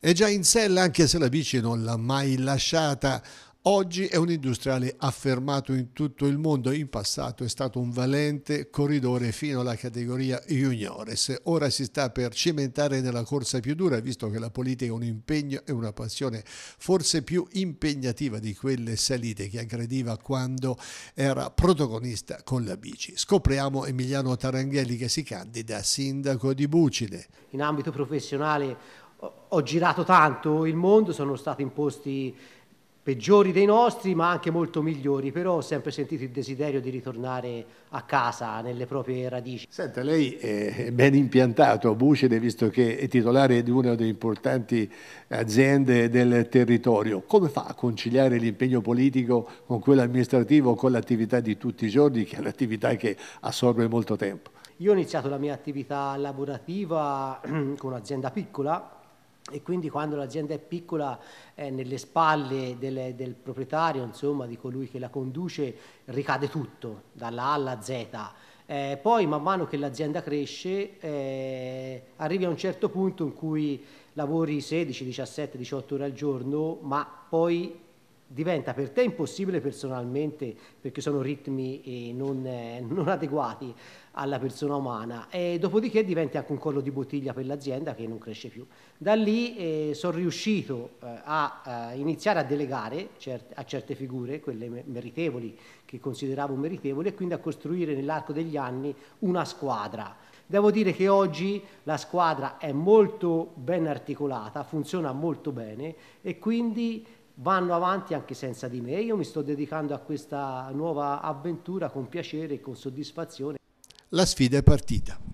È già in sella anche se la bici non l'ha mai lasciata. Oggi è un industriale affermato in tutto il mondo, in passato è stato un valente corridore fino alla categoria juniores, ora si sta per cimentare nella corsa più dura visto che la politica è un impegno e una passione forse più impegnativa di quelle salite che aggrediva quando era protagonista con la bici. Scopriamo Emiliano Taranghelli che si candida a sindaco di Bucide. In ambito professionale ho girato tanto il mondo, sono stato in posti peggiori dei nostri ma anche molto migliori, però ho sempre sentito il desiderio di ritornare a casa, nelle proprie radici. Senta, lei è ben impiantato a Bucide visto che è titolare di una delle importanti aziende del territorio, come fa a conciliare l'impegno politico con quello amministrativo, con l'attività di tutti i giorni, che è un'attività che assorbe molto tempo? Io ho iniziato la mia attività lavorativa con un'azienda piccola, e quindi quando l'azienda è piccola eh, nelle spalle del, del, proprietario, insomma di colui che la conduce, ricade tutto, dalla A alla Z. Eh, poi man mano che l'azienda cresce eh, arrivi a un certo punto in cui lavori 16, 17, 18 ore al giorno, ma poi diventa per te impossibile personalmente perché sono ritmi eh, non, eh, non, adeguati alla persona umana e dopodiché diventi anche un collo di bottiglia per l'azienda che non cresce più. Da lì eh, sono riuscito eh, a, eh, iniziare a delegare cert a certe figure, quelle meritevoli che consideravo meritevoli e quindi a costruire nell'arco degli anni una squadra. Devo dire che oggi la squadra è molto ben articolata, funziona molto bene e quindi vanno avanti anche senza di me io mi sto dedicando a questa nuova avventura con piacere e con soddisfazione. La sfida è partita.